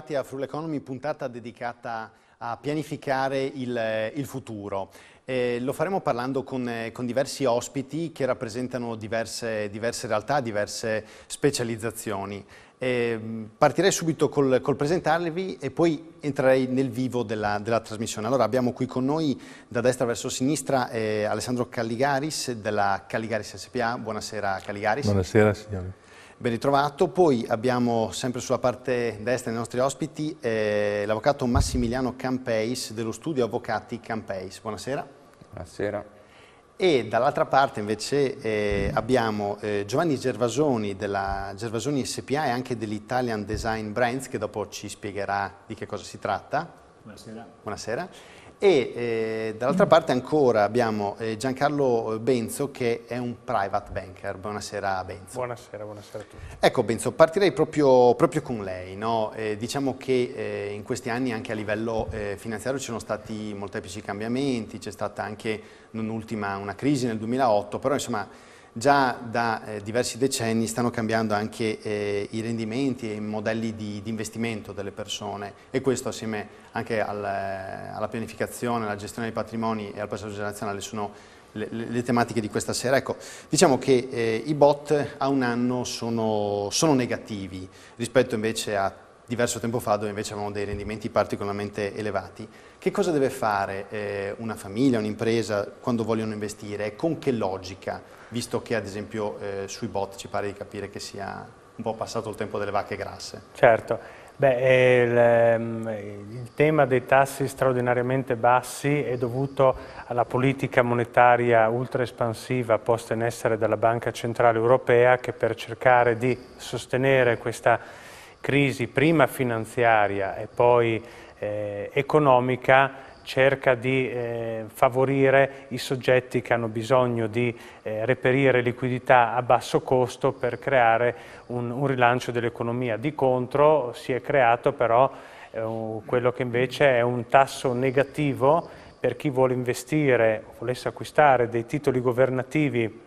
ritrovati a Frule Economy, puntata dedicata a pianificare il, il futuro. Eh, lo faremo parlando con, con, diversi ospiti che rappresentano diverse, diverse realtà, diverse specializzazioni. Eh, partirei subito col, col, presentarvi e poi entrerei nel vivo della, della, trasmissione. Allora abbiamo qui con noi da destra verso sinistra eh, Alessandro Calligaris della Calligaris SPA. Buonasera Calligaris. Buonasera signori. Ben ritrovato, poi abbiamo sempre sulla parte destra dei nostri ospiti eh, l'avvocato Massimiliano Campeis dello studio Avvocati Campeis. Buonasera. Buonasera. E dall'altra parte invece eh, abbiamo eh, Giovanni Gervasoni della Gervasoni SPA e anche dell'Italian Design Brands che dopo ci spiegherà di che cosa si tratta. Buonasera. Buonasera e eh, dall'altra parte ancora abbiamo eh, Giancarlo Benzo che è un private banker. Buonasera Benzo. Buonasera, buonasera a tutti. Ecco Benzo, partirei proprio, proprio con lei. No? Eh, diciamo che eh, in questi anni anche a livello eh, finanziario ci sono stati molteplici cambiamenti, c'è stata anche non ultima una crisi nel 2008, però insomma già da eh, diversi decenni stanno cambiando anche eh, i rendimenti e i modelli di, di, investimento delle persone e questo assieme anche al, eh, alla pianificazione, alla gestione dei patrimoni e al passaggio generazionale sono le, le, tematiche di questa sera. Ecco, diciamo che eh, i bot a un anno sono, sono negativi rispetto invece a diverso tempo fa dove invece avevamo dei rendimenti particolarmente elevati. Che cosa deve fare eh, una famiglia, un'impresa quando vogliono investire? Con che logica? visto che ad esempio eh, sui bot ci pare di capire che sia un po' passato il tempo delle vacche grasse. Certo, Beh, il, ehm, il, tema dei tassi straordinariamente bassi è dovuto alla politica monetaria ultra espansiva posta in essere dalla Banca Centrale Europea che per cercare di sostenere questa crisi prima finanziaria e poi eh, economica cerca di eh, favorire i soggetti che hanno bisogno di eh, reperire liquidità a basso costo per creare un, un rilancio dell'economia. Di contro si è creato però eh, quello che invece è un tasso negativo per chi vuole investire o volesse acquistare dei titoli governativi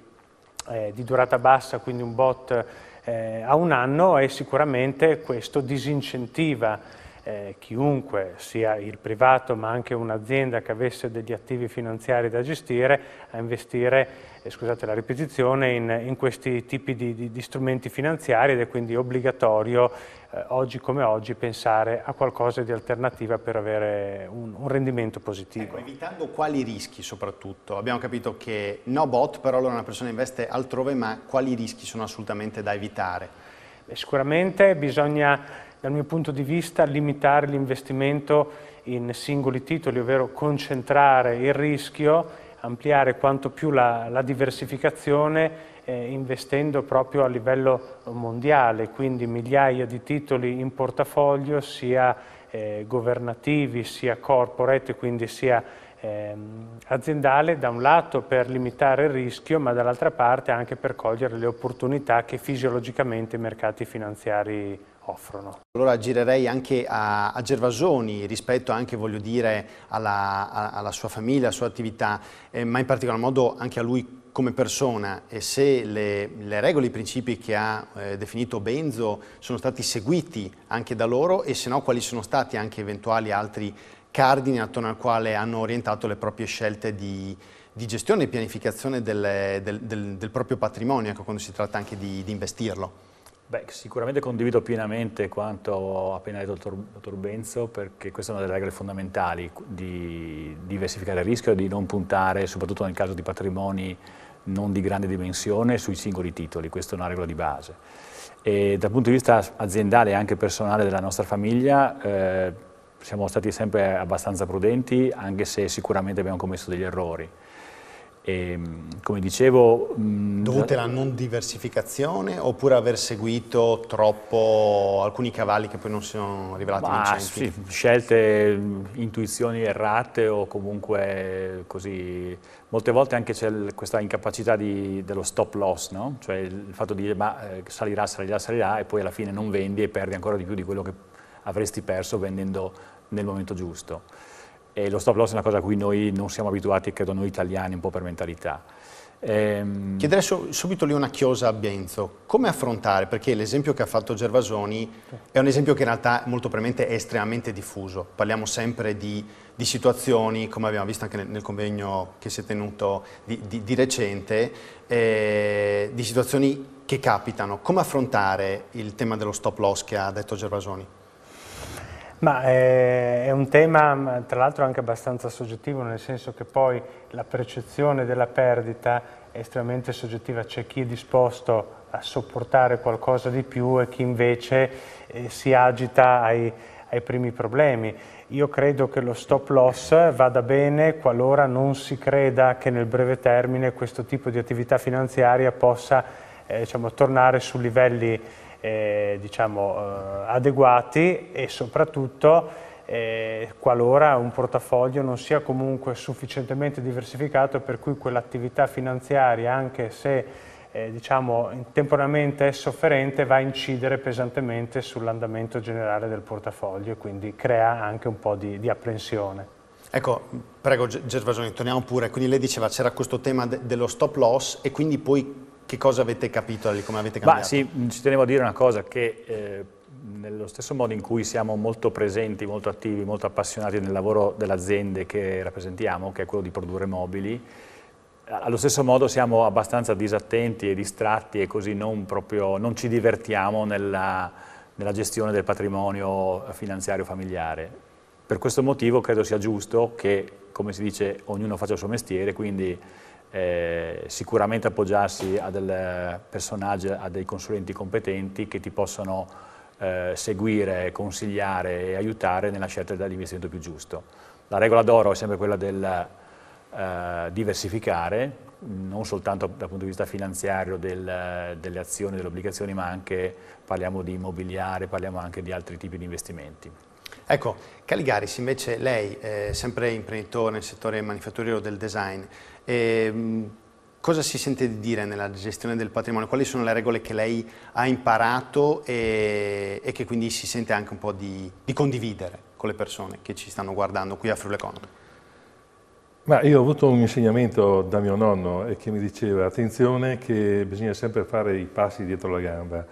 eh, di durata bassa, quindi un bot eh, a un anno e sicuramente questo disincentiva eh, chiunque, sia il privato ma anche un'azienda che avesse degli attivi finanziari da gestire, a investire, eh, scusate la ripetizione, in, in questi tipi di, di, di, strumenti finanziari ed è quindi obbligatorio eh, oggi come oggi pensare a qualcosa di alternativa per avere un, un rendimento positivo. Ecco, evitando quali rischi soprattutto? Abbiamo capito che no bot, però allora una persona investe altrove, ma quali rischi sono assolutamente da evitare? Beh, sicuramente bisogna dal mio punto di vista, limitare l'investimento in singoli titoli, ovvero concentrare il rischio, ampliare quanto più la, la diversificazione eh, investendo proprio a livello mondiale, quindi migliaia di titoli in portafoglio sia eh, governativi sia corporate, quindi sia ehm, aziendale da un lato per limitare il rischio ma dall'altra parte anche per cogliere le opportunità che fisiologicamente i mercati finanziari offrono. Allora girerei anche a, a Gervasoni rispetto anche, voglio dire, alla, a, alla sua famiglia, alla sua attività, eh, ma in particolar modo anche a lui come persona e se le, le regole, i principi che ha eh, definito Benzo sono stati seguiti anche da loro e se no quali sono stati anche eventuali altri cardini attorno al quale hanno orientato le proprie scelte di, di gestione e pianificazione del, del, del, del proprio patrimonio, ecco, quando si tratta anche di, di investirlo. Beh, sicuramente condivido pienamente quanto ha appena detto il dottor Benzo, perché questa è una delle regole fondamentali di diversificare il rischio e di non puntare, soprattutto nel caso di patrimoni non di grande dimensione, sui singoli titoli. Questa è una regola di base. E dal punto di vista aziendale e anche personale della nostra famiglia, eh, siamo stati sempre abbastanza prudenti, anche se sicuramente abbiamo commesso degli errori. E, ehm, come dicevo... Dovute alla non diversificazione oppure aver seguito troppo alcuni cavalli che poi non si sono rivelati ma, vincenti? Sì, scelte, intuizioni errate o comunque così... Molte volte anche c'è questa incapacità di, dello stop loss, no? Cioè il fatto di dire ma eh, salirà, salirà, salirà e poi alla fine non vendi e perdi ancora di più di quello che avresti perso vendendo nel momento giusto e lo stop loss è una cosa a cui noi non siamo abituati, credo noi italiani, un po' per mentalità. Ehm... Chiederei so, subito lì una chiosa a Bienzo, come affrontare, perché l'esempio che ha fatto Gervasoni è un esempio che in realtà molto premente è estremamente diffuso, parliamo sempre di, di situazioni, come abbiamo visto anche nel, nel convegno che si è tenuto di, di, di recente, eh, di situazioni che capitano, come affrontare il tema dello stop loss che ha detto Gervasoni? Ma è, eh, è un tema tra l'altro anche abbastanza soggettivo, nel senso che poi la percezione della perdita è estremamente soggettiva, c'è chi è disposto a sopportare qualcosa di più e chi invece eh, si agita ai, ai primi problemi. Io credo che lo stop loss vada bene qualora non si creda che nel breve termine questo tipo di attività finanziaria possa eh, diciamo, tornare su livelli eh, diciamo, eh, adeguati e soprattutto eh, qualora un portafoglio non sia comunque sufficientemente diversificato per cui quell'attività finanziaria anche se eh, diciamo, temporaneamente è sofferente va a incidere pesantemente sull'andamento generale del portafoglio e quindi crea anche un po' di, di apprensione. Ecco, prego Gervasoni, torniamo pure, quindi lei diceva c'era questo tema de dello stop loss e quindi poi che cosa avete capito come avete cambiato? Bah, sì, ci tenevo a dire una cosa, che eh, nello stesso modo in cui siamo molto presenti, molto attivi, molto appassionati nel lavoro delle aziende che rappresentiamo, che è quello di produrre mobili, allo stesso modo siamo abbastanza disattenti e distratti e così non, proprio, non ci divertiamo nella, nella gestione del patrimonio finanziario familiare. Per questo motivo credo sia giusto che, come si dice, ognuno faccia il suo mestiere, quindi eh, sicuramente appoggiarsi a dei personaggi, a dei consulenti competenti che ti possono eh, seguire, consigliare e aiutare nella scelta dell'investimento più giusto. La regola d'oro è sempre quella del eh, diversificare, non soltanto dal punto di vista finanziario del, delle azioni, delle obbligazioni, ma anche parliamo di immobiliare, parliamo anche di altri tipi di investimenti. Ecco, Caligaris invece, lei, è eh, sempre imprenditore nel settore manifatturiero del design, eh, cosa si sente di dire nella gestione del patrimonio? Quali sono le regole che lei ha imparato e, e che quindi si sente anche un po' di, di, condividere con le persone che ci stanno guardando qui a Frule Economy? Ma io ho avuto un insegnamento da mio nonno che mi diceva attenzione che bisogna sempre fare i passi dietro la gamba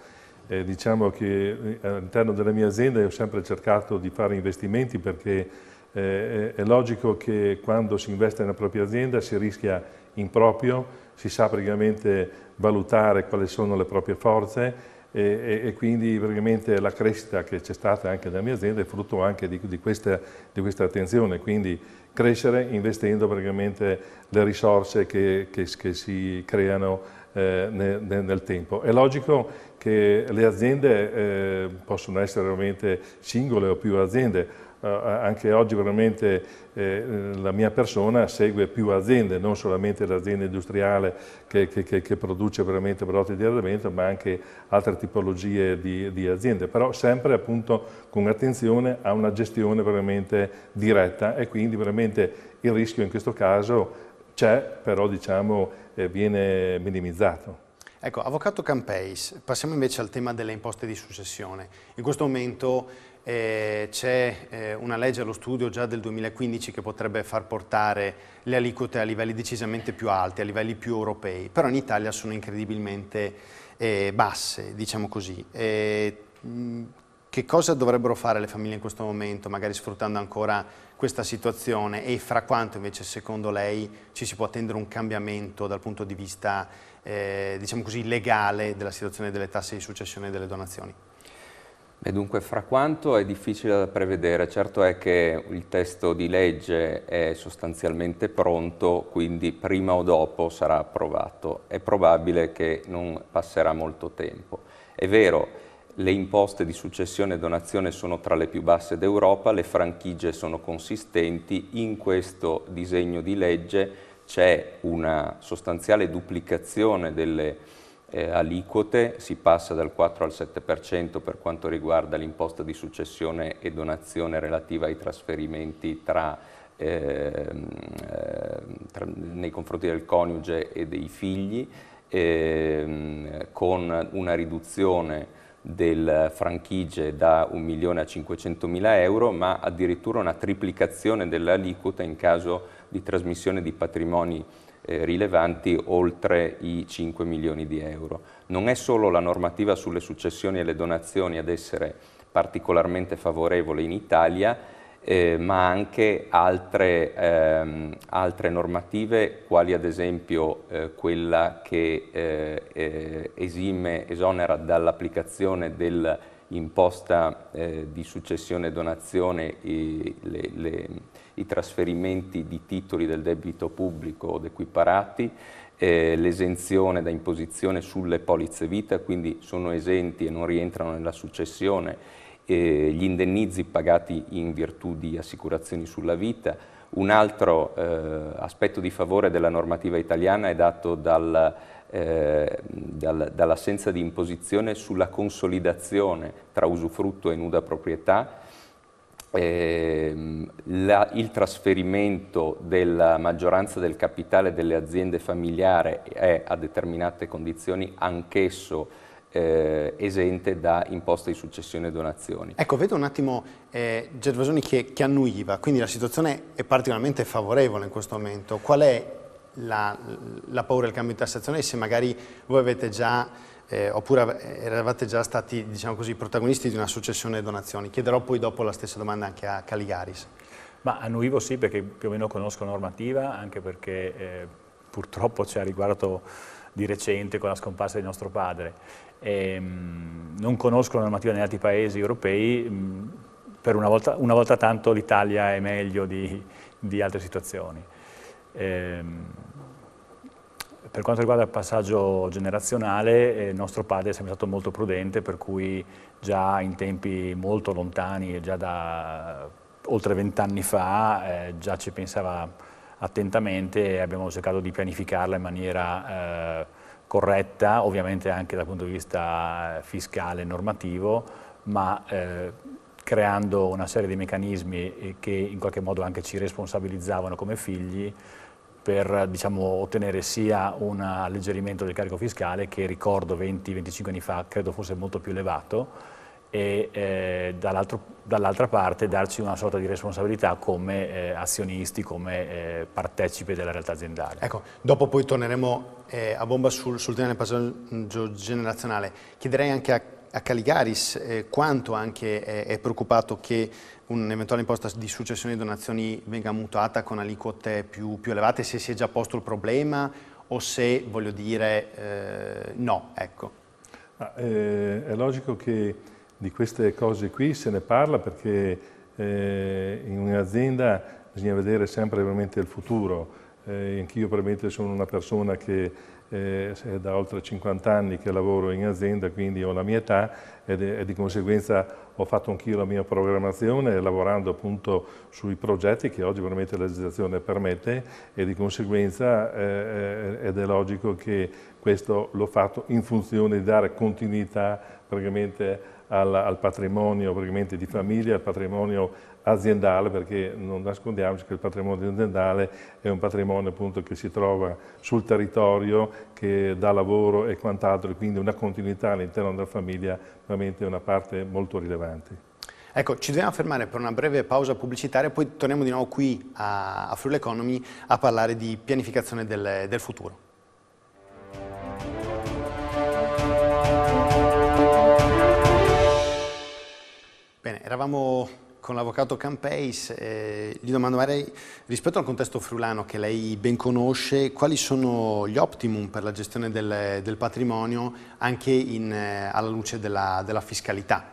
eh, diciamo che eh, all'interno della mia azienda ho sempre cercato di fare investimenti perché eh, è logico che quando si investe nella propria azienda si rischia in proprio, si sa praticamente valutare quali sono le proprie forze e, e, e quindi praticamente la crescita che c'è stata anche nella mia azienda è frutto anche di, di, questa, di questa, attenzione, quindi crescere investendo praticamente le risorse che, che, che si creano eh, nel, nel tempo. È logico che le aziende eh, possono essere veramente singole o più aziende, Uh, anche oggi veramente eh, la mia persona segue più aziende, non solamente l'azienda industriale che, che, che, produce veramente prodotti di arredamento, ma anche altre tipologie di, di, aziende, però sempre appunto con attenzione a una gestione veramente diretta e quindi veramente il rischio in questo caso c'è, però diciamo eh, viene minimizzato. Ecco, Avvocato Campeis, passiamo invece al tema delle imposte di successione. In questo momento eh, c'è eh, una legge allo studio già del 2015 che potrebbe far portare le aliquote a livelli decisamente più alti, a livelli più europei, però in Italia sono incredibilmente eh, basse, diciamo così. Eh, mh, che cosa dovrebbero fare le famiglie in questo momento, magari sfruttando ancora questa situazione e fra quanto invece secondo lei ci si può attendere un cambiamento dal punto di vista eh, diciamo così, legale della situazione delle tasse di successione e delle donazioni. Beh, dunque, fra quanto è difficile da prevedere, certo è che il testo di legge è sostanzialmente pronto, quindi prima o dopo sarà approvato. È probabile che non passerà molto tempo. È vero, le imposte di successione e donazione sono tra le più basse d'Europa, le franchigie sono consistenti, in questo disegno di legge c'è una sostanziale duplicazione delle eh, aliquote, si passa dal 4 al 7% per quanto riguarda l'imposta di successione e donazione relativa ai trasferimenti tra, ehm, eh, tra, nei confronti del coniuge e dei figli, eh, con una riduzione del franchigie da 1 milione a 500 mila euro, ma addirittura una triplicazione dell'aliquota in caso di trasmissione di patrimoni eh, rilevanti oltre i 5 milioni di euro. Non è solo la normativa sulle successioni e le donazioni ad essere particolarmente favorevole in Italia, eh, ma anche altre, ehm, altre, normative quali ad esempio eh, quella che eh, eh esime, esonera dall'applicazione dell'imposta eh, di successione e donazione i, le, le, i, trasferimenti di titoli del debito pubblico ed equiparati, eh, l'esenzione da imposizione sulle polizze vita, quindi sono esenti e non rientrano nella successione eh, gli indennizi pagati in virtù di assicurazioni sulla vita. Un altro eh, aspetto di favore della normativa italiana è dato dal, eh, dal, dall'assenza di imposizione sulla consolidazione tra usufrutto e nuda proprietà, ehm, la, il trasferimento della maggioranza del capitale delle aziende familiari è a determinate condizioni anch'esso eh, esente da imposte di successione e donazioni. Ecco, vedo un attimo eh, Gervasoni che, che annuiva, quindi la situazione è particolarmente favorevole in questo momento. Qual è la, la paura del cambio di tassazione e se magari voi avete già, eh, oppure eravate già stati, diciamo così, protagonisti di una successione e donazioni? Chiederò poi dopo la stessa domanda anche a Caligaris. Ma annuivo sì, perché più o meno conosco la normativa, anche perché eh, purtroppo ci ha riguardato di recente con la scomparsa di nostro padre ehm, non conosco la normativa negli altri paesi europei, mh, mm, per una volta, una volta tanto l'Italia è meglio di, di altre situazioni. Ehm, per quanto riguarda il passaggio generazionale, eh, nostro padre è sempre stato molto prudente, per cui già in tempi molto lontani, già da oltre vent'anni fa, eh, già ci pensava attentamente e abbiamo cercato di pianificarla in maniera eh, corretta, ovviamente anche dal punto di vista eh, fiscale e normativo, ma eh, creando una serie di meccanismi eh, che in qualche modo anche ci responsabilizzavano come figli per diciamo, ottenere sia un alleggerimento del carico fiscale che ricordo 20-25 anni fa credo fosse molto più elevato e eh, dall'altra dall parte darci una sorta di responsabilità come eh, azionisti, come eh, partecipi della realtà aziendale. Ecco, dopo poi torneremo eh, a bomba sul, sul tema del passaggio generazionale. Chiederei anche a, a Caligaris eh, quanto anche eh, è preoccupato che un'eventuale imposta di successione di donazioni venga mutuata con aliquote più, più elevate, se si è già posto il problema o se, voglio dire, no, ecco. Ah, è logico che di queste cose qui se ne parla perché eh, in un'azienda bisogna vedere sempre veramente il futuro. Eh, anch'io probabilmente sono una persona che eh, è da oltre 50 anni che lavoro in azienda, quindi ho la mia età e di conseguenza ho fatto anch'io la mia programmazione lavorando appunto sui progetti che oggi veramente la legislazione permette e di conseguenza eh, eh ed è logico che questo l'ho fatto in funzione di dare continuità praticamente al, al patrimonio praticamente di famiglia, al patrimonio aziendale, perché non nascondiamoci che il patrimonio aziendale è un patrimonio appunto che si trova sul territorio, che dà lavoro e quant'altro, quindi una continuità all'interno della famiglia veramente è una parte molto rilevante. Ecco, ci dobbiamo fermare per una breve pausa pubblicitaria, poi torniamo di nuovo qui a, a Friuli Economy a parlare di pianificazione del, del futuro. Bene, eravamo con l'avvocato Campeis, eh, gli domanderei rispetto al contesto frulano che lei ben conosce, quali sono gli optimum per la gestione del, del patrimonio anche in, eh, alla luce della, della fiscalità?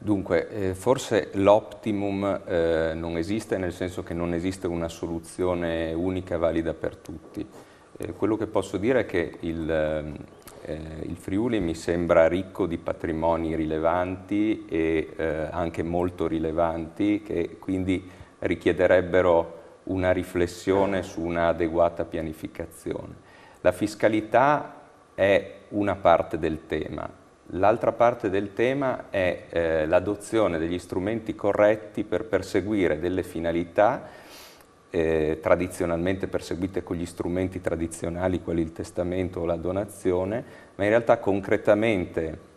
Dunque, eh, forse l'optimum eh, non esiste nel senso che non esiste una soluzione unica valida per tutti. Eh, quello che posso dire è che il, eh, eh, il, Friuli mi sembra ricco di patrimoni rilevanti e eh, anche molto rilevanti che quindi richiederebbero una riflessione su un'adeguata pianificazione. La fiscalità è una parte del tema, l'altra parte del tema è eh, l'adozione degli strumenti corretti per perseguire delle finalità eh, tradizionalmente perseguite con gli strumenti tradizionali, quelli il testamento o la donazione, ma in realtà concretamente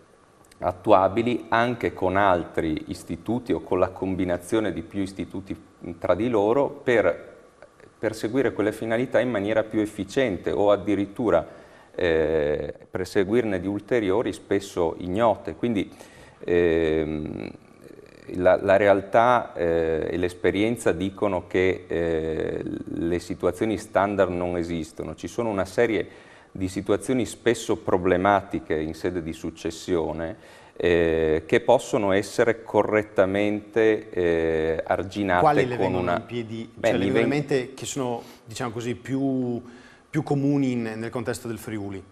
attuabili anche con altri istituti o con la combinazione di più istituti tra di loro per perseguire quelle finalità in maniera più efficiente o addirittura eh, perseguirne di ulteriori spesso ignote. Quindi ehm, la, la realtà eh, e l'esperienza dicono che eh, le situazioni standard non esistono, ci sono una serie di situazioni spesso problematiche in sede di successione eh, che possono essere correttamente eh, arginate Quali le con una... Piedi, Beh, cioè, le ven... che sono, diciamo così, più, più comuni in, nel contesto del Friuli?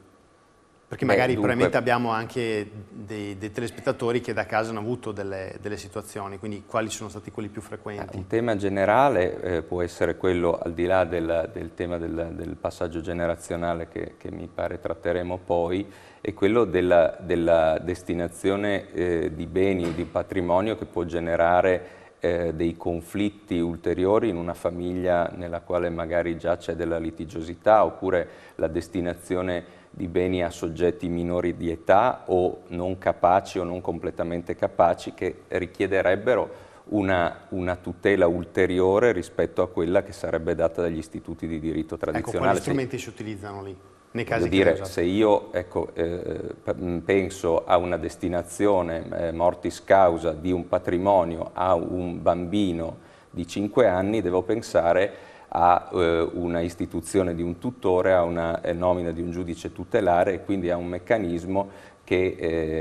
Perché magari Beh, probabilmente abbiamo anche dei, dei, telespettatori che da casa hanno avuto delle, delle, situazioni, quindi quali sono stati quelli più frequenti? Un tema generale eh, può essere quello, al di là del, del tema del, del, passaggio generazionale che, che, mi pare tratteremo poi, è quello della, della destinazione eh, di beni, di patrimonio che può generare eh, dei conflitti ulteriori in una famiglia nella quale magari già c'è della litigiosità oppure la destinazione di beni a soggetti minori di età o non capaci o non completamente capaci che richiederebbero una, una, tutela ulteriore rispetto a quella che sarebbe data dagli istituti di diritto tradizionale. Ecco, quali strumenti se, si utilizzano lì? Nei casi dire, se io ecco, eh, penso a una destinazione eh, mortis causa di un patrimonio a un bambino di 5 anni, devo pensare a eh, una istituzione di un tutore, a una eh, nomina di un giudice tutelare e quindi a un meccanismo che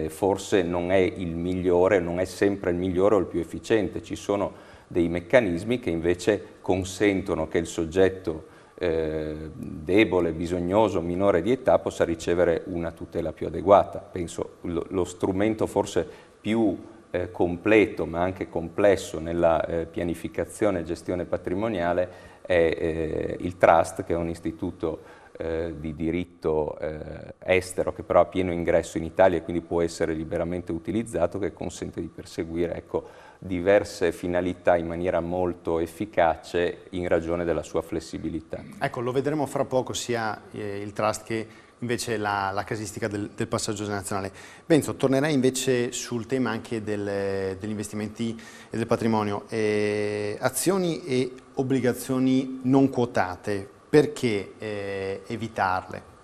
eh, forse non è il migliore, non è sempre il migliore o il più efficiente. Ci sono dei meccanismi che invece consentono che il soggetto eh, debole, bisognoso, minore di età possa ricevere una tutela più adeguata. Penso lo, lo strumento forse più eh, completo ma anche complesso nella eh, pianificazione e gestione patrimoniale è eh, il Trust, che è un istituto eh, di diritto eh, estero che però ha pieno ingresso in Italia e quindi può essere liberamente utilizzato, che consente di perseguire ecco, diverse finalità in maniera molto efficace in ragione della sua flessibilità. Ecco, lo vedremo fra poco sia il Trust che invece la, la casistica del, del, passaggio generazionale. Benzo, tornerai invece sul tema anche del, degli investimenti e del patrimonio. Eh, azioni e obbligazioni non quotate, perché eh, evitarle?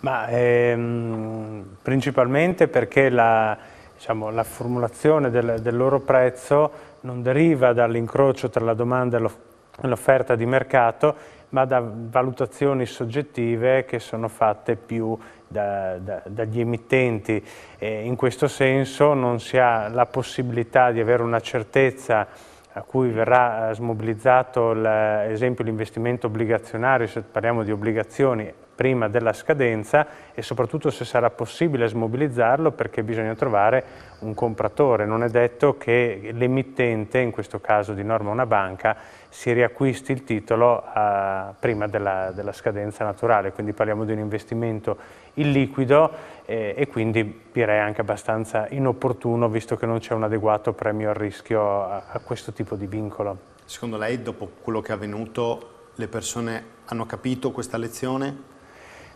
Ma, ehm, principalmente perché la, diciamo, la formulazione del, del, loro prezzo non deriva dall'incrocio tra la domanda e l'offerta di mercato, ma da valutazioni soggettive che sono fatte più da, da, dagli emittenti. E in questo senso non si ha la possibilità di avere una certezza a cui verrà smobilizzato l'esempio l'investimento obbligazionario, se parliamo di obbligazioni, prima della scadenza e soprattutto se sarà possibile smobilizzarlo perché bisogna trovare un compratore. Non è detto che l'emittente, in questo caso di norma una banca, si riacquisti il titolo a, eh, prima della, della, scadenza naturale, quindi parliamo di un investimento illiquido eh, e quindi direi anche abbastanza inopportuno visto che non c'è un adeguato premio al rischio a, a questo tipo di vincolo. Secondo lei dopo quello che è avvenuto le persone hanno capito questa lezione?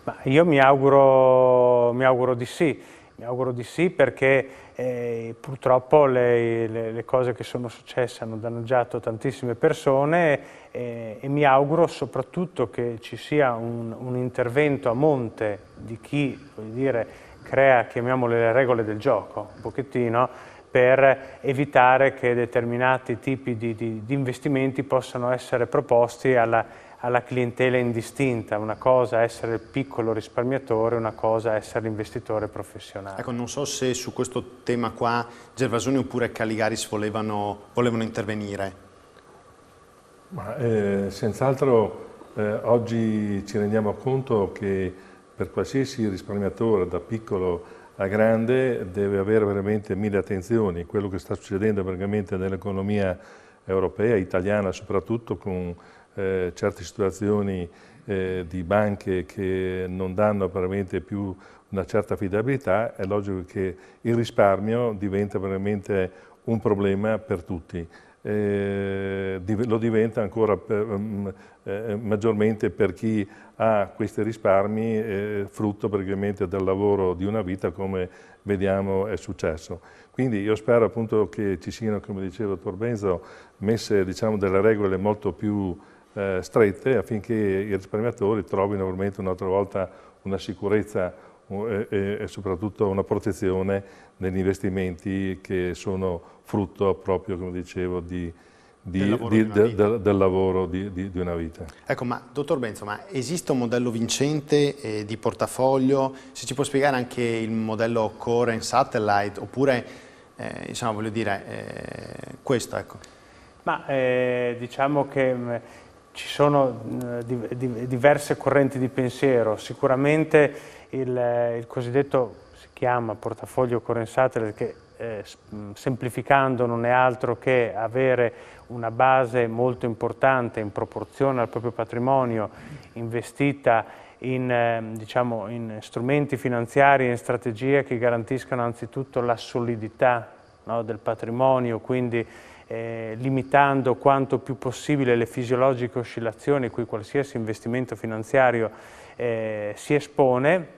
Ma io mi auguro, mi auguro di sì, mi auguro di sì perché eh, purtroppo le, le, le, cose che sono successe hanno danneggiato tantissime persone eh, e mi auguro soprattutto che ci sia un, un intervento a monte di chi dire, crea, chiamiamole, le regole del gioco, un pochettino, per evitare che determinati tipi di, di, di investimenti possano essere proposti alla alla clientela indistinta, una cosa essere il piccolo risparmiatore, una cosa essere l'investitore professionale. Ecco, non so se su questo tema qua Gervasoni oppure Caligaris volevano, volevano intervenire. Ma eh, senz'altro eh, oggi ci rendiamo conto che per qualsiasi risparmiatore, da piccolo a grande, deve avere veramente mille attenzioni. Quello che sta succedendo veramente nell'economia europea, italiana soprattutto, con eh, certe situazioni eh, di banche che non danno veramente più una certa affidabilità, è logico che il risparmio diventa veramente un problema per tutti. Eh, lo diventa ancora per, mm, eh, maggiormente per chi ha questi risparmi eh, frutto praticamente del lavoro di una vita come vediamo è successo. Quindi io spero appunto che ci siano, come diceva il dottor Benzo, messe diciamo, delle regole molto più eh, strette affinché i risparmiatori trovino ovviamente un'altra volta una sicurezza e, e, soprattutto una protezione negli investimenti che sono frutto proprio, come dicevo, di, di, del lavoro, di, una del, del lavoro di, una vita. Ecco, ma dottor Benzo, ma esiste un modello vincente eh, di portafoglio? Se ci può spiegare anche il modello Core and Satellite, oppure, eh, insomma, voglio dire, eh, questo, ecco. Ma eh, diciamo che mm, ci sono eh, diverse correnti di pensiero, sicuramente il, il cosiddetto si chiama portafoglio corrensatile che eh, mm, semplificando non è altro che avere una base molto importante in proporzione al proprio patrimonio investita in, eh, diciamo, in strumenti finanziari e in strategie che garantiscano anzitutto la solidità no, del patrimonio, quindi eh, limitando quanto più possibile le fisiologiche oscillazioni cui qualsiasi investimento finanziario eh, si espone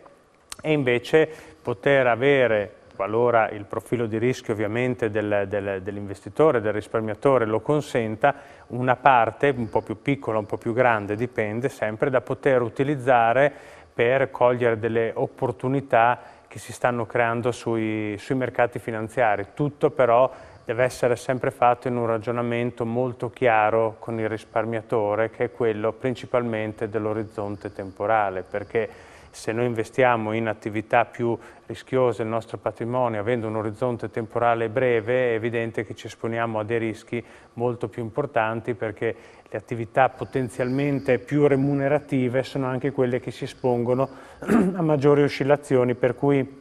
e invece poter avere qualora il profilo di rischio ovviamente del, del, dell'investitore, del risparmiatore lo consenta, una parte un po' più piccola, un po' più grande, dipende sempre, da poter utilizzare per cogliere delle opportunità che si stanno creando sui, sui mercati finanziari. Tutto però deve essere sempre fatto in un ragionamento molto chiaro con il risparmiatore che è quello principalmente dell'orizzonte temporale perché se noi investiamo in attività più rischiose il nostro patrimonio avendo un orizzonte temporale breve è evidente che ci esponiamo a dei rischi molto più importanti perché le attività potenzialmente più remunerative sono anche quelle che si espongono a maggiori oscillazioni per cui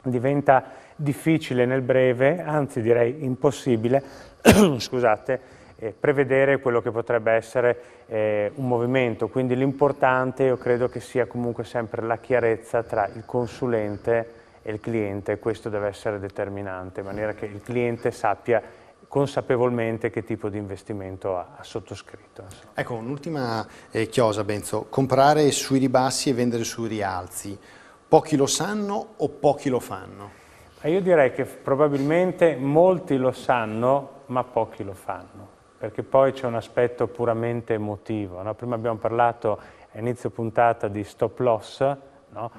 diventa difficile nel breve, anzi direi impossibile, scusate, eh, prevedere quello che potrebbe essere eh, un movimento, quindi l'importante io credo che sia comunque sempre la chiarezza tra il consulente e il cliente, questo deve essere determinante, in maniera che il cliente sappia consapevolmente che tipo di investimento ha, ha sottoscritto. Insomma. Ecco, un'ultima eh, chiosa Benzo, comprare sui ribassi e vendere sui rialzi, pochi lo sanno o pochi lo fanno? Io direi che probabilmente molti lo sanno, ma pochi lo fanno, perché poi c'è un aspetto puramente emotivo. No? Prima abbiamo parlato a inizio puntata di stop loss, no?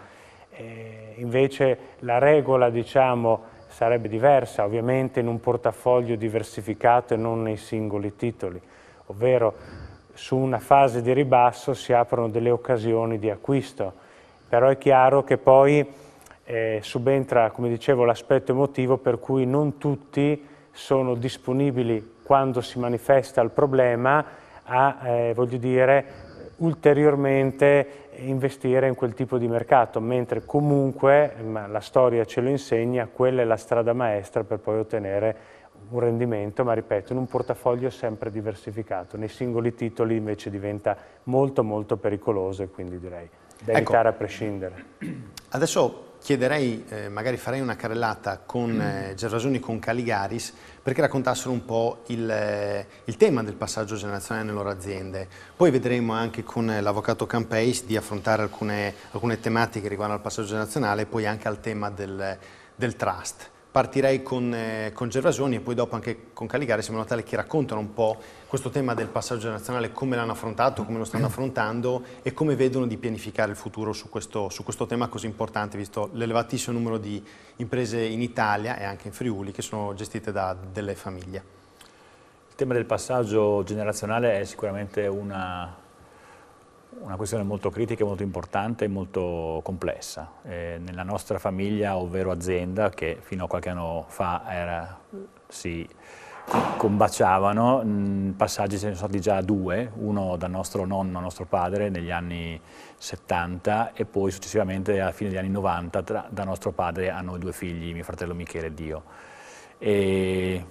invece la regola diciamo, sarebbe diversa, ovviamente in un portafoglio diversificato e non nei singoli titoli, ovvero su una fase di ribasso si aprono delle occasioni di acquisto, però è chiaro che poi eh, subentra, come dicevo, l'aspetto emotivo per cui non tutti sono disponibili quando si manifesta il problema a, eh, voglio dire, ulteriormente investire in quel tipo di mercato, mentre comunque, ma la storia ce lo insegna, quella è la strada maestra per poi ottenere un rendimento, ma ripeto, in un portafoglio sempre diversificato. Nei singoli titoli invece diventa molto molto pericoloso e quindi direi da ecco. evitare ecco. a prescindere. Adesso chiederei, eh, magari farei una carrellata con mm. eh, Gervasoni con Caligaris perché raccontassero un po' il, eh, il tema del passaggio generazionale nelle loro aziende. Poi vedremo anche con eh, l'avvocato Campeis di affrontare alcune, alcune tematiche riguardo al passaggio generazionale e poi anche al tema del, del trust. Partirei con, eh, con, Gervasoni e poi dopo anche con Caligari, Simone Natale, che raccontano un po' questo tema del passaggio nazionale, come l'hanno affrontato, come lo stanno affrontando e come vedono di pianificare il futuro su questo, su questo tema così importante, visto l'elevatissimo numero di imprese in Italia e anche in Friuli che sono gestite da delle famiglie. Il tema del passaggio generazionale è sicuramente una una questione molto critica, molto importante e molto complessa. Eh, nella nostra famiglia, ovvero azienda, che fino a qualche anno fa era, si combaciavano, mh, passaggi ce ne sono stati già due, uno da nostro nonno a nostro padre negli anni 70 e poi successivamente alla fine degli anni 90 tra, da nostro padre a noi due figli, mio fratello Michele e Dio. E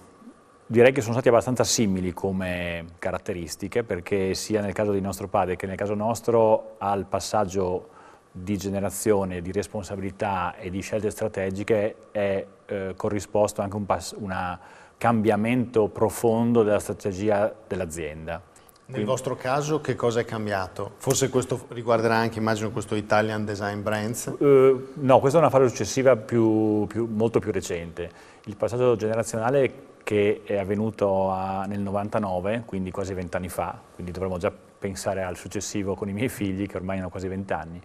direi che sono stati abbastanza simili come caratteristiche, perché sia nel caso di nostro padre che nel caso nostro al passaggio di generazione, di responsabilità e di scelte strategiche è eh, corrisposto anche un una, cambiamento profondo della strategia dell'azienda. Nel vostro caso che cosa è cambiato? Forse questo riguarderà anche, immagino, questo Italian Design Brands? Uh, no, questa è una fase successiva più, più, molto più recente. Il passaggio generazionale che è avvenuto a, nel 99, quindi quasi vent'anni fa, quindi dovremmo già pensare al successivo con i miei figli che ormai hanno quasi vent'anni,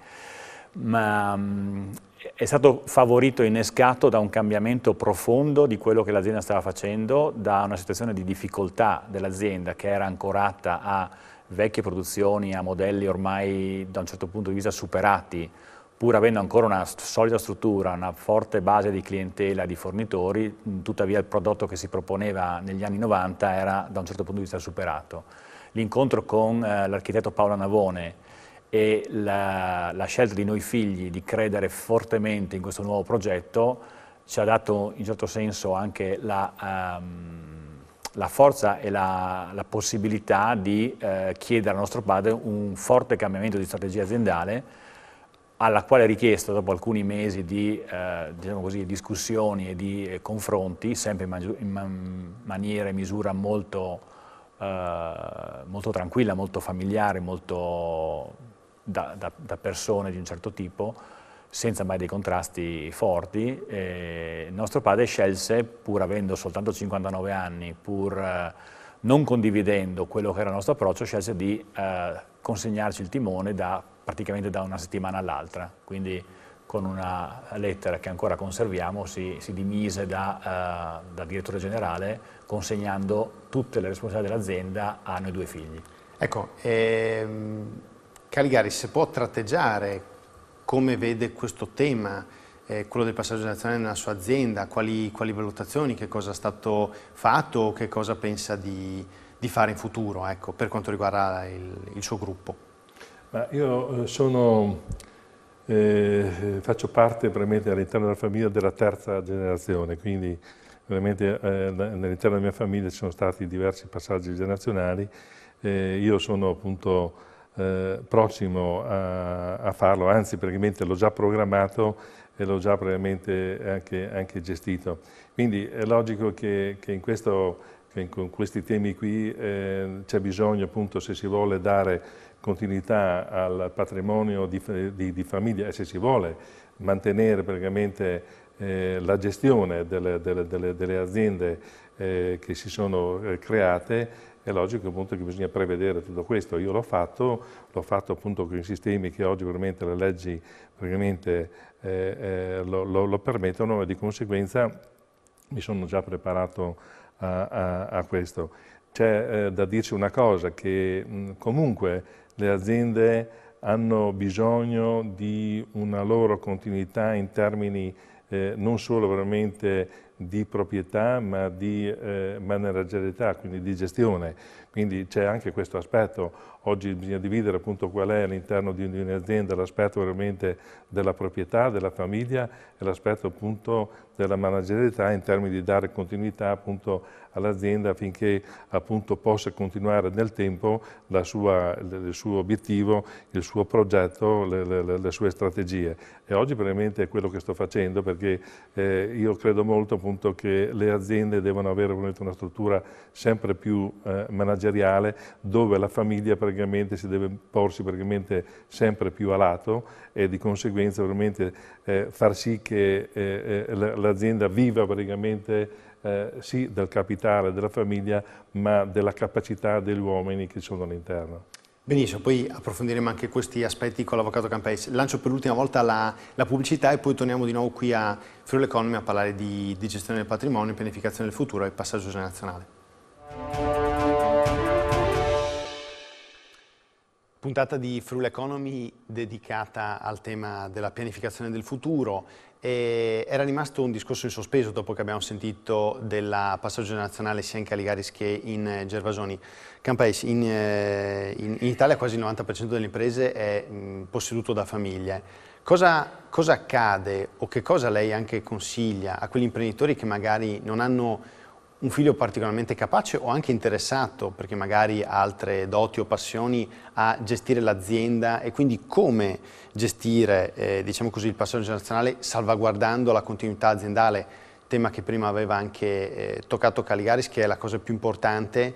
ma mh, mm, è stato favorito e innescato da un cambiamento profondo di quello che l'azienda stava facendo, da una situazione di difficoltà dell'azienda che era ancorata a vecchie produzioni, a modelli ormai da un certo punto di vista superati, pur avendo ancora una solida struttura, una forte base di clientela, di fornitori, tuttavia il prodotto che si proponeva negli anni 90 era da un certo punto di vista superato. L'incontro con eh, l'architetto Paola Navone e la, la scelta di noi figli di credere fortemente in questo nuovo progetto ci ha dato in certo senso anche la... Um, la forza e la, la possibilità di eh, chiedere al nostro padre un forte cambiamento di strategia aziendale alla quale richiesta, dopo alcuni mesi di eh, diciamo così, discussioni e di eh, confronti, sempre in, man in man maniera e misura molto, eh, molto, tranquilla, molto familiare, molto da, da, da, persone di un certo tipo, senza mai dei contrasti forti, il nostro padre scelse, pur avendo soltanto 59 anni, pur eh, non condividendo quello che era il nostro approccio, scelse di eh, consegnarci il timone da praticamente da una settimana all'altra, quindi con una lettera che ancora conserviamo si, si dimise da, eh, da direttore generale consegnando tutte le responsabilità dell'azienda a noi due figli. Ecco, ehm, Caligari se può tratteggiare come vede questo tema, eh, quello del passaggio generazionale nella sua azienda, quali, quali, valutazioni, che cosa è stato fatto, che cosa pensa di, di fare in futuro ecco, per quanto riguarda il, il suo gruppo? Ma io eh, sono, eh, faccio parte veramente all'interno della famiglia della terza generazione, quindi veramente eh, all'interno della mia famiglia ci sono stati diversi passaggi generazionali. Eh, io sono appunto eh, prossimo a, a, farlo, anzi praticamente l'ho già programmato e l'ho già praticamente anche, anche, gestito. Quindi è logico che, che in questo che con questi temi qui eh, c'è bisogno appunto se si vuole dare continuità al patrimonio di, di, di famiglia e se si vuole mantenere praticamente eh, la gestione delle, delle, delle, delle aziende eh, che si sono eh, create è logico appunto che bisogna prevedere tutto questo. Io l'ho fatto, l'ho fatto appunto con i sistemi che oggi veramente le leggi veramente, eh, eh, lo, lo, lo permettono e di conseguenza mi sono già preparato a, a, a questo. C'è eh, da dirci una cosa, che mh, comunque le aziende hanno bisogno di una loro continuità in termini eh, non solo veramente di proprietà ma di eh, managerialità, quindi di gestione. Quindi c'è anche questo aspetto. Oggi bisogna dividere appunto qual è all'interno di un'azienda l'aspetto veramente della proprietà, della famiglia e l'aspetto appunto della managerialità in termini di dare continuità appunto all'azienda affinché appunto possa continuare nel tempo sua, il suo obiettivo, il suo progetto, le, le, le, sue strategie. E oggi veramente è quello che sto facendo perché eh, io credo molto appunto che le aziende devono avere una struttura sempre più eh, manageriale dove la famiglia praticamente si deve porsi praticamente sempre più a lato e di conseguenza veramente eh, far sì che eh, eh, l'azienda viva praticamente eh, sì del capitale della famiglia, ma della capacità degli uomini che sono all'interno. Benissimo, poi approfondiremo anche questi aspetti con l'avvocato Campes. Lancio per l'ultima volta la, la, pubblicità e poi torniamo di nuovo qui a Friuli Economy a parlare di, di gestione del patrimonio, pianificazione del futuro e passaggio generazionale. Puntata di Frule Economy dedicata al tema della pianificazione del futuro e era rimasto un discorso in sospeso dopo che abbiamo sentito del passaggio nazionale sia in Caligaris che in eh, Gervasoni. Campais, in, eh, in, in Italia quasi il 90% delle imprese è mh, posseduto da famiglie. Cosa, cosa accade o che cosa lei anche consiglia a quegli imprenditori che magari non hanno un figlio particolarmente capace o anche interessato, perché magari ha altre doti o passioni, a gestire l'azienda e quindi come gestire eh, diciamo così, il passaggio generazionale salvaguardando la continuità aziendale, tema che prima aveva anche eh, toccato Caligaris, che è la cosa più importante.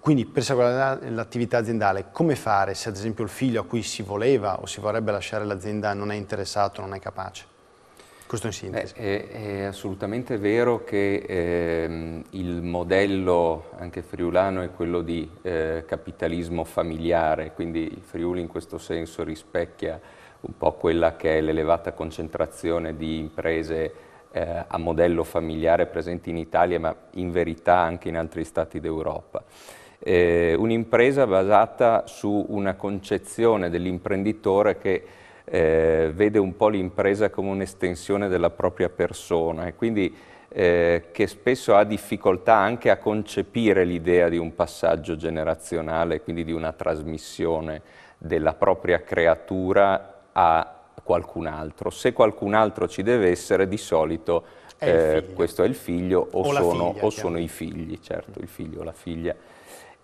Quindi per salvaguardare l'attività aziendale, come fare se ad esempio il figlio a cui si voleva o si vorrebbe lasciare l'azienda non è interessato, non è capace? Questo in sintesi. Beh, è, è, assolutamente vero che eh, il modello anche friulano è quello di eh, capitalismo familiare, quindi il Friuli in questo senso rispecchia un po' quella che è l'elevata concentrazione di imprese eh, a modello familiare presenti in Italia, ma in verità anche in altri stati d'Europa. Eh, un'impresa basata su una concezione dell'imprenditore che eh, vede un po' l'impresa come un'estensione della propria persona e quindi eh, che spesso ha difficoltà anche a concepire l'idea di un passaggio generazionale, quindi di una trasmissione della propria creatura a qualcun altro. Se qualcun altro ci deve essere, di solito è eh, questo è il figlio o, o, sono, figlia, o sono, i figli, certo, il figlio o la figlia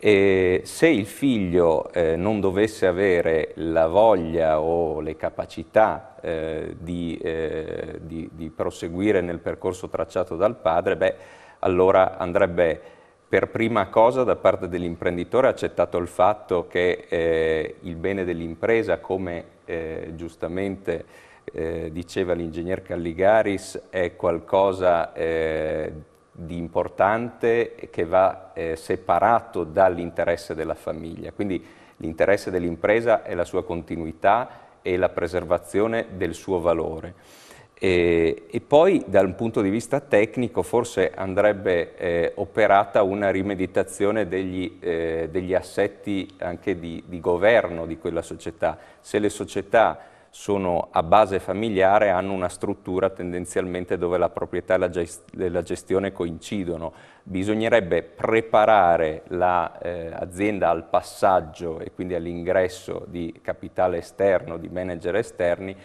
e se il figlio eh, non dovesse avere la voglia o le capacità eh, di, eh, di, di, proseguire nel percorso tracciato dal padre, beh, allora andrebbe per prima cosa da parte dell'imprenditore accettato il fatto che eh, il bene dell'impresa, come eh, giustamente eh, diceva l'ingegner Calligaris, è qualcosa eh, di importante che va eh, separato dall'interesse della famiglia. Quindi l'interesse dell'impresa è la sua continuità e la preservazione del suo valore. E, e poi dal punto di vista tecnico forse andrebbe eh, operata una rimeditazione degli, eh, degli assetti anche di, di governo di quella società. Se le società sono a base familiare, hanno una struttura tendenzialmente dove la proprietà e la, gest la gestione coincidono. Bisognerebbe preparare l'azienda la, eh, al passaggio e quindi all'ingresso di capitale esterno, di manager esterni,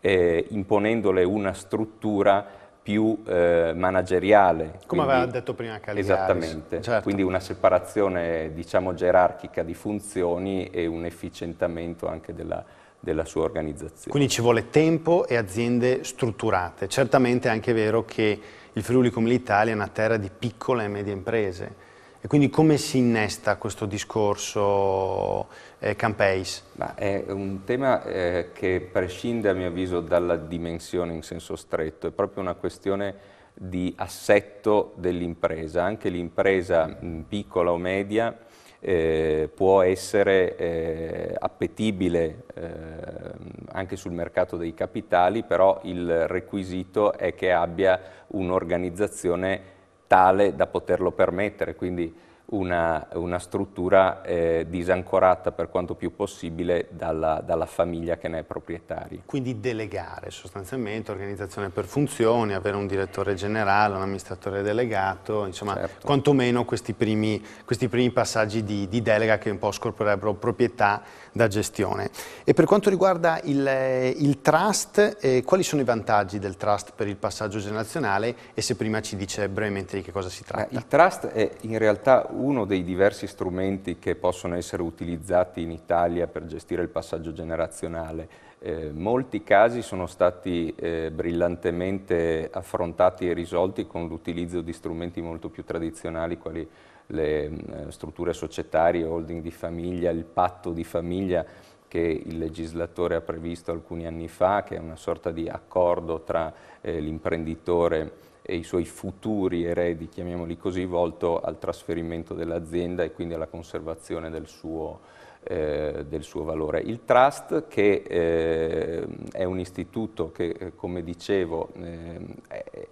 eh, imponendole una struttura più eh, manageriale. Come quindi, aveva detto prima Cagliari. Esattamente, certo. quindi una separazione diciamo gerarchica di funzioni e un efficientamento anche della della sua organizzazione. Quindi ci vuole tempo e aziende strutturate. Certamente è anche vero che il Friuli come l'Italia è una terra di piccole e medie imprese. E quindi come si innesta questo discorso eh, Campeis? è un tema eh, che prescinde a mio avviso dalla dimensione in senso stretto, è proprio una questione di assetto dell'impresa. Anche l'impresa piccola o media eh, può essere eh, appetibile eh, anche sul mercato dei capitali, però il requisito è che abbia un'organizzazione tale da poterlo permettere, quindi una, una struttura eh, disancorata per quanto più possibile dalla, dalla, famiglia che ne è proprietaria. Quindi delegare sostanzialmente, organizzazione per funzioni, avere un direttore generale, un amministratore delegato, insomma certo. quantomeno questi primi, questi primi passaggi di, di, delega che un po' scorporebbero proprietà da gestione. E per quanto riguarda il, eh, il trust, eh, quali sono i vantaggi del trust per il passaggio generazionale e se prima ci dice brevemente di che cosa si tratta? il trust è in realtà uno dei diversi strumenti che possono essere utilizzati in Italia per gestire il passaggio generazionale. Eh, molti casi sono stati eh, brillantemente affrontati e risolti con l'utilizzo di strumenti molto più tradizionali quali le eh, strutture societarie, holding di famiglia, il patto di famiglia che il legislatore ha previsto alcuni anni fa, che è una sorta di accordo tra eh, l'imprenditore e i suoi futuri eredi, chiamiamoli così, volto al trasferimento dell'azienda e quindi alla conservazione del suo, eh, del suo valore. Il Trust, che eh, è un istituto che, eh, come dicevo, eh,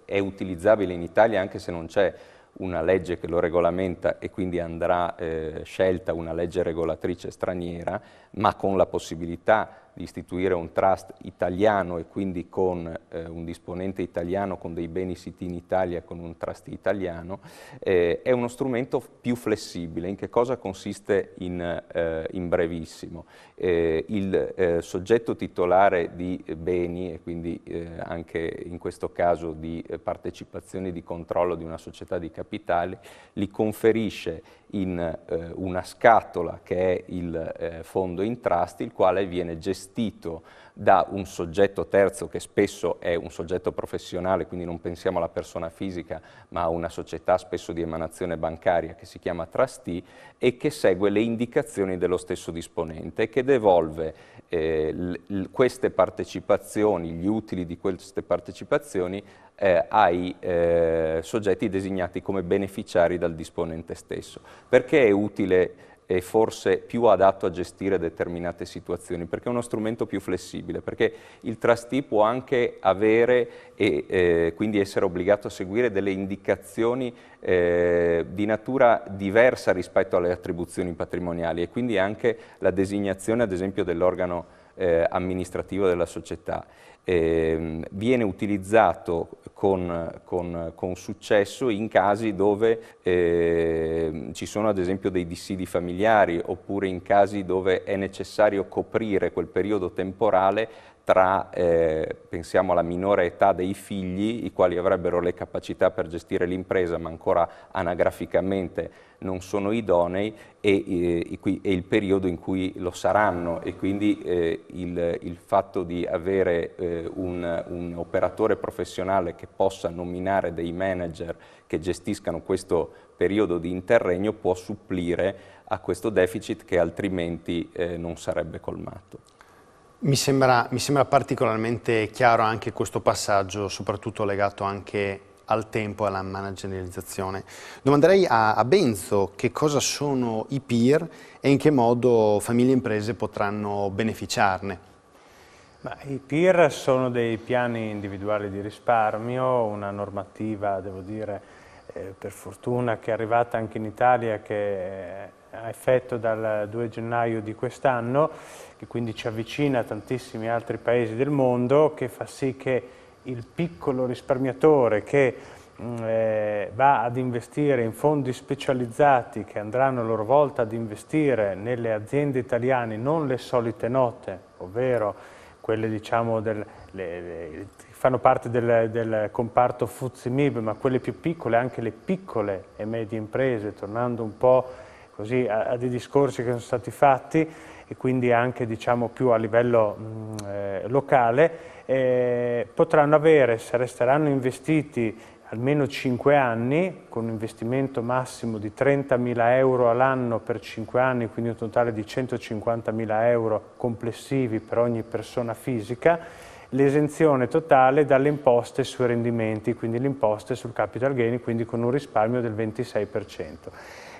è utilizzabile in Italia anche se non c'è una legge che lo regolamenta e quindi andrà eh, scelta una legge regolatrice straniera, ma con la possibilità di istituire un trust italiano e quindi con eh, un disponente italiano, con dei beni siti in Italia, con un trust italiano, eh, è uno strumento più flessibile. In che cosa consiste in, eh, in brevissimo? Eh, il eh, soggetto titolare di beni e quindi eh, anche in questo caso di partecipazione di controllo di una società di capitali, li conferisce in una scatola che è il fondo in trust, il quale viene gestito gestito da un soggetto terzo che spesso è un soggetto professionale, quindi non pensiamo alla persona fisica ma a una società spesso di emanazione bancaria che si chiama trustee e che segue le indicazioni dello stesso disponente che devolve eh, queste partecipazioni, gli utili di queste partecipazioni eh, ai eh, soggetti designati come beneficiari dal disponente stesso. Perché è utile è forse più adatto a gestire determinate situazioni, perché è uno strumento più flessibile, perché il trustee può anche avere e eh, quindi essere obbligato a seguire delle indicazioni eh, di natura diversa rispetto alle attribuzioni patrimoniali e quindi anche la designazione ad esempio dell'organo eh, amministrativo della società eh, viene utilizzato con, con, con, successo in casi dove eh, ci sono ad esempio dei dissidi familiari oppure in casi dove è necessario coprire quel periodo temporale tra, eh, pensiamo alla minore età dei figli, i quali avrebbero le capacità per gestire l'impresa ma ancora anagraficamente non sono idonei, e, e, eh, e, il periodo in cui lo saranno e quindi eh, il, il, fatto di avere eh, un, un, operatore professionale che possa nominare dei manager che gestiscano questo periodo di interregno può supplire a questo deficit che altrimenti eh, non sarebbe colmato. Mi sembra, mi sembra, particolarmente chiaro anche questo passaggio, soprattutto legato anche al tempo e alla managerializzazione. Domanderei a, a, Benzo che cosa sono i peer e in che modo famiglie e imprese potranno beneficiarne. Ma I peer sono dei piani individuali di risparmio, una normativa, devo dire, eh, per fortuna che è arrivata anche in Italia che a effetto dal 2 gennaio di quest'anno, che quindi ci avvicina a tantissimi altri paesi del mondo, che fa sì che il piccolo risparmiatore che mm, eh, va ad investire in fondi specializzati che andranno a loro volta ad investire nelle aziende italiane, non le solite note, ovvero quelle diciamo del, le, le, fanno parte del, del comparto FUZIMIB, ma quelle più piccole, anche le piccole e medie imprese, tornando un po' così, a, a, dei discorsi che sono stati fatti e quindi anche diciamo, più a livello mh, mm, eh, locale, eh, potranno avere, se resteranno investiti almeno 5 anni, con un investimento massimo di 30.000 euro all'anno per 5 anni, quindi un totale di 150.000 euro complessivi per ogni persona fisica, l'esenzione totale dalle imposte sui rendimenti, quindi le imposte sul capital gain, quindi con un risparmio del 26%.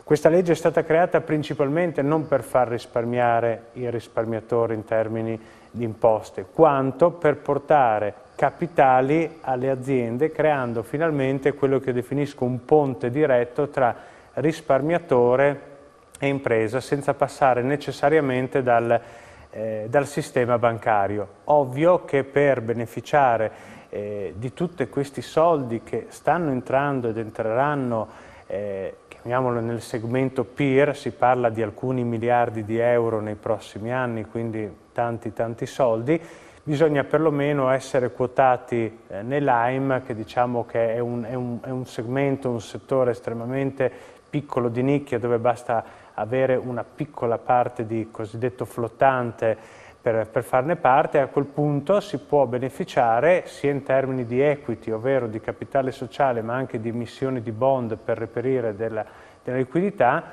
Questa legge è stata creata principalmente non per far risparmiare i risparmiatori in termini di imposte, quanto per portare capitali alle aziende creando finalmente quello che io definisco un ponte diretto tra risparmiatore e impresa senza passare necessariamente dal, eh, dal sistema bancario. Ovvio che per beneficiare eh, di tutti questi soldi che stanno entrando ed entreranno eh, chiamiamolo nel segmento peer, si parla di alcuni miliardi di euro nei prossimi anni, quindi tanti tanti soldi, bisogna perlomeno essere quotati eh, nell'AIM, che diciamo che è un, è, un, è un segmento, un settore estremamente piccolo di nicchia dove basta avere una piccola parte di cosiddetto flottante per, per farne parte, a quel punto si può beneficiare sia in termini di equity, ovvero di capitale sociale, ma anche di emissioni di bond per reperire della, della liquidità,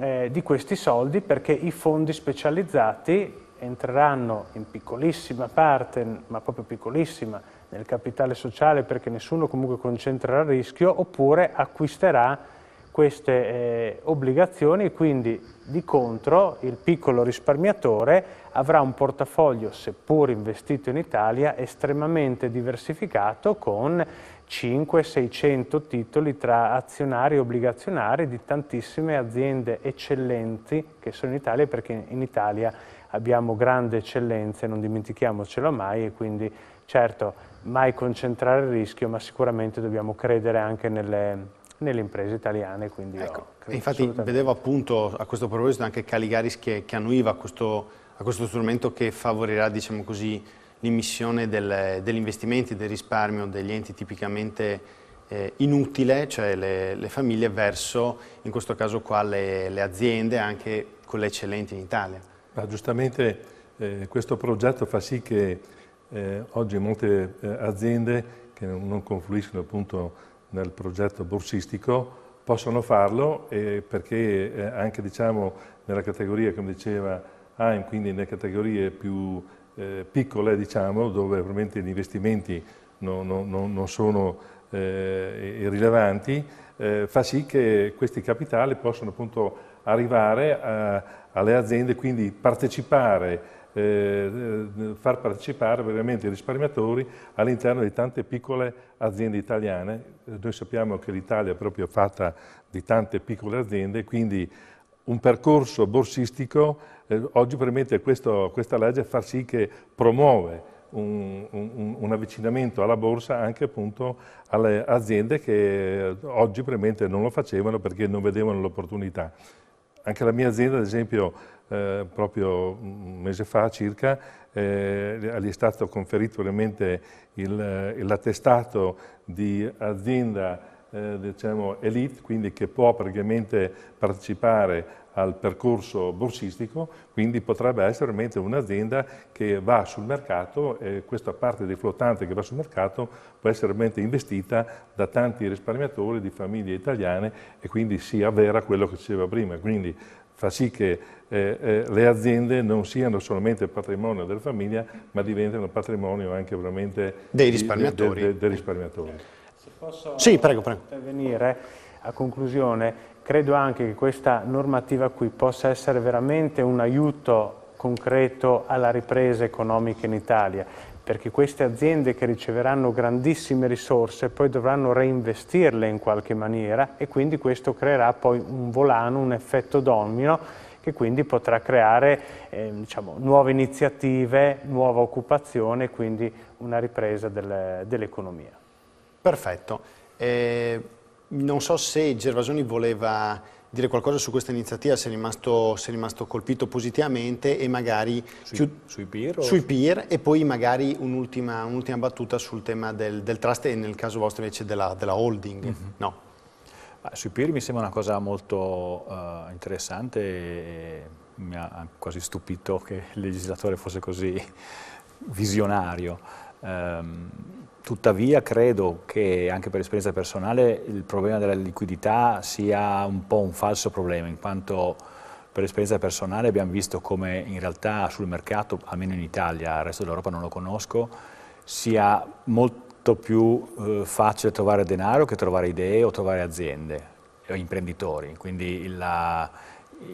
eh, di questi soldi perché i fondi specializzati entreranno in piccolissima parte, ma proprio piccolissima, nel capitale sociale perché nessuno comunque concentrerà il rischio oppure acquisterà queste eh, obbligazioni, quindi di contro il piccolo risparmiatore avrà un portafoglio, seppur investito in Italia, estremamente diversificato con 500-600 titoli tra azionari e obbligazionari di tantissime aziende eccellenti che sono in Italia perché in Italia abbiamo grande eccellenza, non dimentichiamocelo mai e quindi certo mai concentrare il rischio ma sicuramente dobbiamo credere anche nelle, nelle imprese italiane. Ecco, infatti vedevo appunto a questo proposito anche Caligaris che, che annuiva a questo, a questo, strumento che favorirà diciamo l'immissione del, degli investimenti, del risparmio degli enti tipicamente eh, inutile, cioè le, le, famiglie verso in questo caso qua le, le aziende anche quelle eccellenti in Italia. Ma giustamente eh, questo progetto fa sì che eh, oggi molte eh, aziende che non confluiscono appunto nel progetto borsistico possono farlo perché eh, anche diciamo, nella categoria, come diceva AIM, quindi nelle categorie più eh, piccole, diciamo, dove veramente gli investimenti non, non, non sono eh, irrilevanti, eh, fa sì che questi capitali possano appunto arrivare a, eh, alle aziende, quindi partecipare eh, eh, far partecipare veramente i risparmiatori all'interno di tante piccole aziende italiane. Eh, noi sappiamo che l'Italia è proprio fatta di tante piccole aziende, quindi un percorso borsistico eh, oggi permette questo, questa legge far sì che promuove un, un, un, avvicinamento alla borsa anche appunto alle aziende che oggi probabilmente non lo facevano perché non vedevano l'opportunità anche la mia azienda, ad esempio, eh, proprio un mese fa circa, eh, gli è stato conferito veramente eh, l'attestato di azienda eh, diciamo, elite, quindi che può praticamente partecipare al percorso borsistico, quindi potrebbe essere un'azienda che va sul mercato e questa parte del flottante che va sul mercato può essere investita da tanti risparmiatori di famiglie italiane e quindi si avvera quello che diceva prima, quindi fa sì che eh, eh, le aziende non siano solamente patrimonio della famiglia ma diventano patrimonio anche veramente dei risparmiatori. Di, de, de, de risparmiatori posso sì, prego, prego. intervenire a conclusione, credo anche che questa normativa qui possa essere veramente un aiuto concreto alla ripresa economica in Italia perché queste aziende che riceveranno grandissime risorse poi dovranno reinvestirle in qualche maniera e quindi questo creerà poi un volano, un effetto domino che quindi potrà creare eh, diciamo, nuove iniziative, nuova occupazione e quindi una ripresa del, dell'economia. Perfetto. Eh, non so se Gervasoni voleva dire qualcosa su questa iniziativa, se è rimasto, se è rimasto colpito positivamente e magari... Sui, più, sui peer? Sui peer e poi magari un'ultima, un battuta sul tema del, del, trust e nel caso vostro invece della, della holding. Mm -hmm. No. Sui peer mi sembra una cosa molto uh, interessante e mi ha quasi stupito che il legislatore fosse così visionario. Um, Tuttavia credo che anche per esperienza personale il problema della liquidità sia un po' un falso problema, in quanto per esperienza personale abbiamo visto come in realtà sul mercato, almeno in Italia, il resto dell'Europa non lo conosco, sia molto più eh, facile trovare denaro che trovare idee o trovare aziende o imprenditori. Quindi la,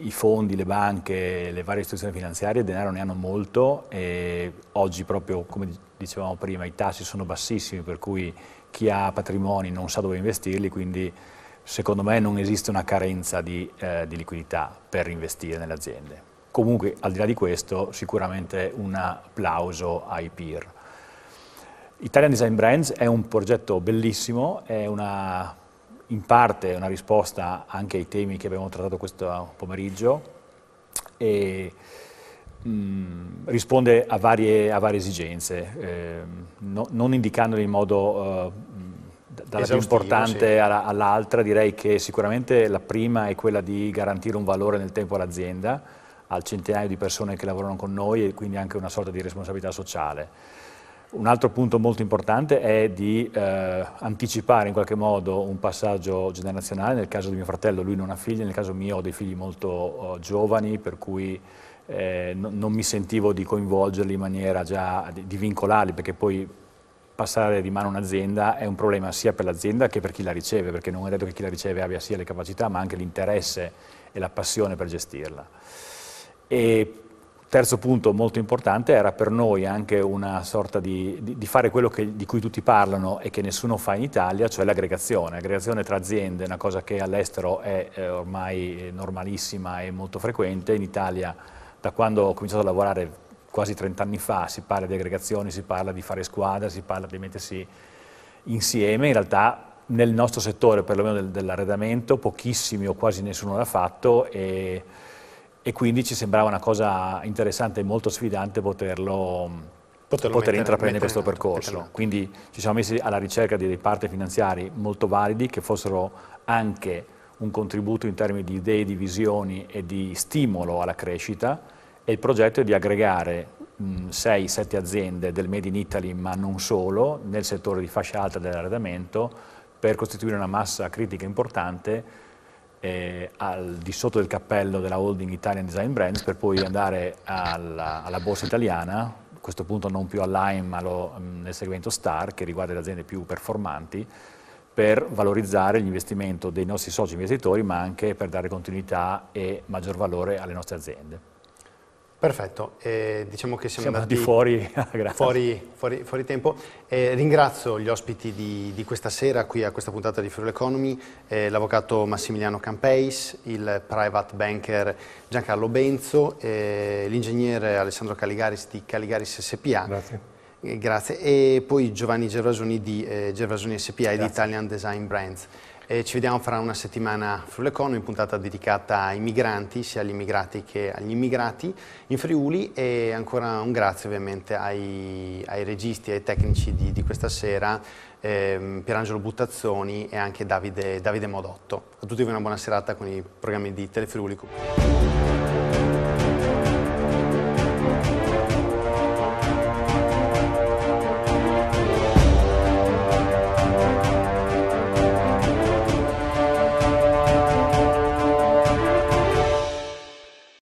i fondi, le banche, le varie istituzioni finanziarie denaro ne hanno molto e oggi proprio come dicevo, dicevamo prima, i tassi sono bassissimi, per cui chi ha patrimoni non sa dove investirli, quindi secondo me non esiste una carenza di, eh, di liquidità per investire nelle aziende. Comunque, al di là di questo, sicuramente un applauso ai peer. Italian Design Brands è un progetto bellissimo, è una, in parte una risposta anche ai temi che abbiamo trattato questo pomeriggio e mh, mm, risponde a varie, a varie esigenze, eh, no, non indicandole in modo eh, dalla più importante sì. all'altra, direi che sicuramente la prima è quella di garantire un valore nel tempo all'azienda, al centinaio di persone che lavorano con noi e quindi anche una sorta di responsabilità sociale. Un altro punto molto importante è di eh, anticipare in qualche modo un passaggio generazionale, nel caso di mio fratello lui non ha figli, nel caso mio ho dei figli molto eh, giovani, per cui eh, no, non mi sentivo di coinvolgerli in maniera già, di, di vincolarli, perché poi passare di mano un'azienda è un problema sia per l'azienda che per chi la riceve, perché non è detto che chi la riceve abbia sia le capacità, ma anche l'interesse e la passione per gestirla. E terzo punto molto importante era per noi anche una sorta di, di, di fare quello che, di cui tutti parlano e che nessuno fa in Italia, cioè l'aggregazione. L'aggregazione tra aziende è una cosa che all'estero è eh, ormai normalissima e molto frequente, in Italia da quando ho cominciato a lavorare quasi 30 anni fa, si parla di aggregazioni, si parla di fare squadra, si parla di mettersi insieme, in realtà nel nostro settore, perlomeno del, dell'arredamento, pochissimi o quasi nessuno l'ha fatto e, e, quindi ci sembrava una cosa interessante e molto sfidante poterlo, poterlo poter mettere, intraprendere mettere questo in percorso. Metterlo. Quindi ci siamo messi alla ricerca di dei parti finanziari molto validi che fossero anche un contributo in termini di idee, di visioni e di stimolo alla crescita e il progetto è di aggregare 6-7 mm, aziende del Made in Italy, ma non solo, nel settore di fascia alta dell'arredamento, per costituire una massa critica importante eh, al di sotto del cappello della holding Italian Design Brands, per poi andare alla, alla borsa italiana, a questo punto non più all'AIM, ma lo, mm, nel segmento STAR, che riguarda le aziende più performanti, per valorizzare l'investimento dei nostri soci investitori, ma anche per dare continuità e maggior valore alle nostre aziende. Perfetto, eh, diciamo che siamo, siamo andati fuori, ah, fuori, fuori, fuori tempo. Eh, ringrazio gli ospiti di, di, questa sera qui a questa puntata di Friuli Economy, eh, l'avvocato Massimiliano Campeis, il private banker Giancarlo Benzo, eh, l'ingegnere Alessandro Caligaris di Caligaris SPA. Grazie. Eh, grazie. E poi Giovanni Gervasoni di eh, Gervasoni SPA e di Italian Design Brands. E ci vediamo fra una settimana a puntata dedicata ai migranti, sia agli immigrati che agli immigrati in Friuli e ancora un grazie ovviamente ai, ai registi e ai tecnici di, di questa sera, ehm, Pierangelo Buttazzoni e anche Davide, Davide Modotto. A tutti voi una buona serata con i programmi di Telefriuli.